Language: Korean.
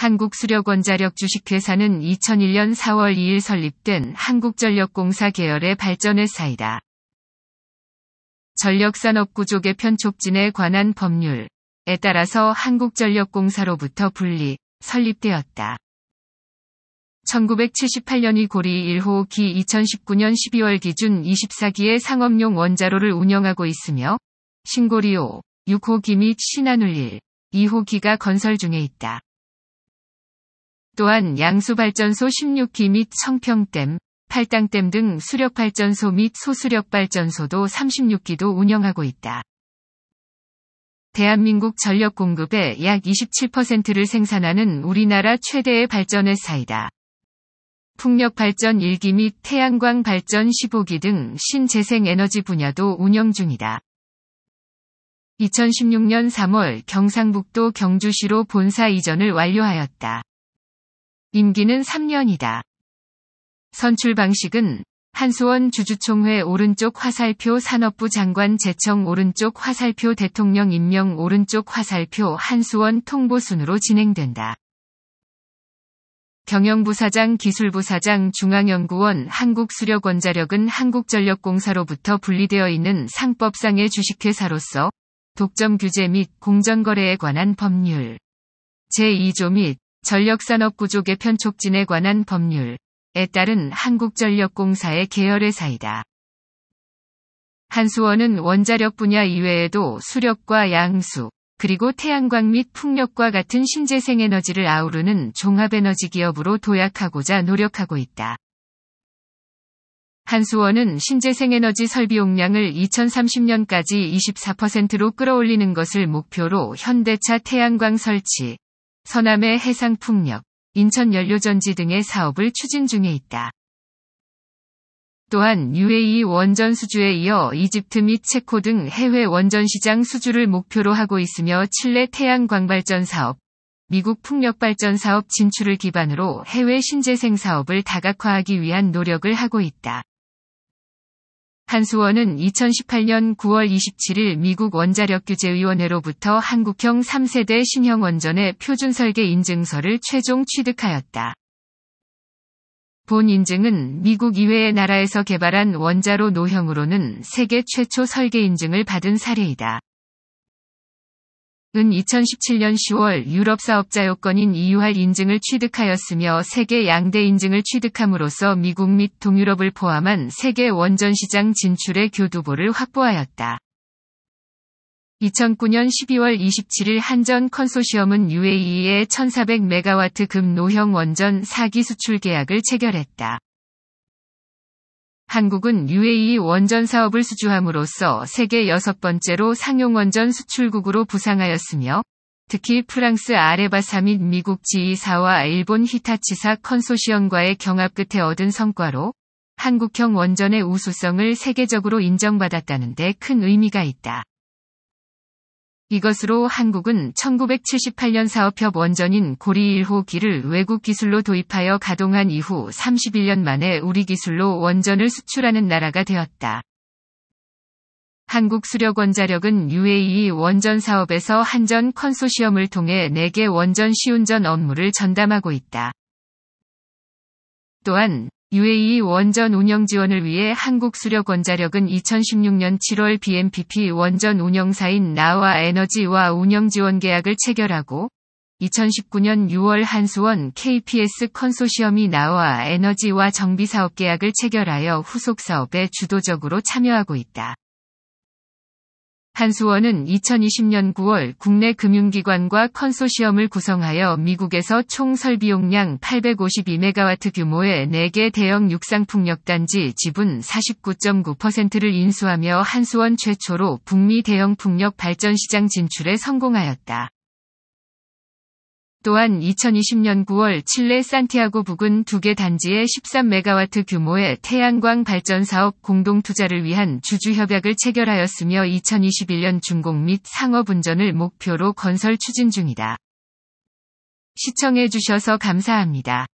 한국수력원자력 주식회사는 2001년 4월 2일 설립된 한국전력공사 계열의 발전 회사이다. 전력산업구조 개편 촉진에 관한 법률에 따라서 한국전력공사로부터 분리, 설립되었다. 1978년이 고리 1호 기 2019년 12월 기준 24기의 상업용 원자로를 운영하고 있으며 신고리 5, 6호 기및 신한울 1, 2호 기가 건설 중에 있다. 또한 양수발전소 16기 및 청평댐, 팔당댐 등 수력발전소 및 소수력발전소도 36기도 운영하고 있다. 대한민국 전력 공급의 약 27%를 생산하는 우리나라 최대의 발전 회사이다. 풍력 발전 1기 및 태양광 발전 15기 등 신재생 에너지 분야도 운영 중이다. 2016년 3월 경상북도 경주시로 본사 이전을 완료하였다. 임기는 3년이다. 선출 방식은 한수원 주주총회 오른쪽 화살표 산업부 장관 제청 오른쪽 화살표 대통령 임명 오른쪽 화살표 한수원 통보순으로 진행된다. 경영부사장 기술부사장 중앙연구원 한국수력원자력은 한국전력공사로부터 분리되어 있는 상법상의 주식회사로서 독점 규제 및 공정거래에 관한 법률 제2조 및 전력산업 구조개 편촉진에 관한 법률에 따른 한국전력공사의 계열회사이다. 한수원은 원자력 분야 이외에도 수력과 양수, 그리고 태양광 및 풍력과 같은 신재생 에너지를 아우르는 종합에너지 기업으로 도약하고자 노력하고 있다. 한수원은 신재생 에너지 설비 용량을 2030년까지 24%로 끌어올리는 것을 목표로 현대차 태양광 설치, 서남해 해상풍력, 인천연료전지 등의 사업을 추진 중에 있다. 또한 UAE 원전 수주에 이어 이집트 및 체코 등 해외 원전 시장 수주를 목표로 하고 있으며 칠레 태양광발전 사업, 미국 풍력발전 사업 진출을 기반으로 해외 신재생 사업을 다각화하기 위한 노력을 하고 있다. 한수원은 2018년 9월 27일 미국 원자력규제위원회로부터 한국형 3세대 신형 원전의 표준 설계 인증서를 최종 취득하였다. 본 인증은 미국 이외의 나라에서 개발한 원자로 노형으로는 세계 최초 설계 인증을 받은 사례이다. 은 2017년 10월 유럽 사업자 요건인 EUR 인증을 취득하였으며 세계 양대 인증을 취득함으로써 미국 및 동유럽을 포함한 세계 원전 시장 진출의 교두보를 확보하였다. 2009년 12월 27일 한전 컨소시엄은 UAE에 1400MW 금 노형 원전 4기 수출 계약을 체결했다. 한국은 UAE 원전 사업을 수주함으로써 세계 여섯 번째로 상용 원전 수출국으로 부상하였으며 특히 프랑스 아레바사 및 미국 g e 사와 일본 히타치사 컨소시엄과의 경합 끝에 얻은 성과로 한국형 원전의 우수성을 세계적으로 인정받았다는 데 큰 의미가 있다. 이것으로 한국은 1978년 사업협 원전인 고리 1호 기를 외국 기술로 도입하여 가동한 이후 31년 만에 우리 기술로 원전을 수출하는 나라가 되었다. 한국 수력원자력은 UAE 원전 사업에서 한전 컨소시엄을 통해 4개 원전 시운전 업무를 전담하고 있다. 또한 UAE 원전 운영 지원을 위해 한국수력원자력은 2016년 7월 BMPP 원전 운영사인 나와 에너지와 운영 지원 계약을 체결하고 2019년 6월 한수원 KPS 컨소시엄이 나와 에너지와 정비 사업 계약을 체결하여 후속 사업에 주도적으로 참여하고 있다. 한수원은 2020년 9월 국내 금융기관과 컨소시엄을 구성하여 미국에서 총 설비 용량 852메가와트 규모의 4개 대형 육상풍력단지 지분 49.9%를 인수하며 한수원 최초로 북미 대형 풍력 발전 시장 진출에 성공하였다. 또한 2020년 9월 칠레 산티아고 부근 두 개단지의 13메가와트 규모의 태양광 발전 사업 공동 투자를 위한 주주 협약을 체결하였으며 2021년 중공및 상업 운전을 목표로 건설 추진 중이다. 시청해 주셔서 감사합니다.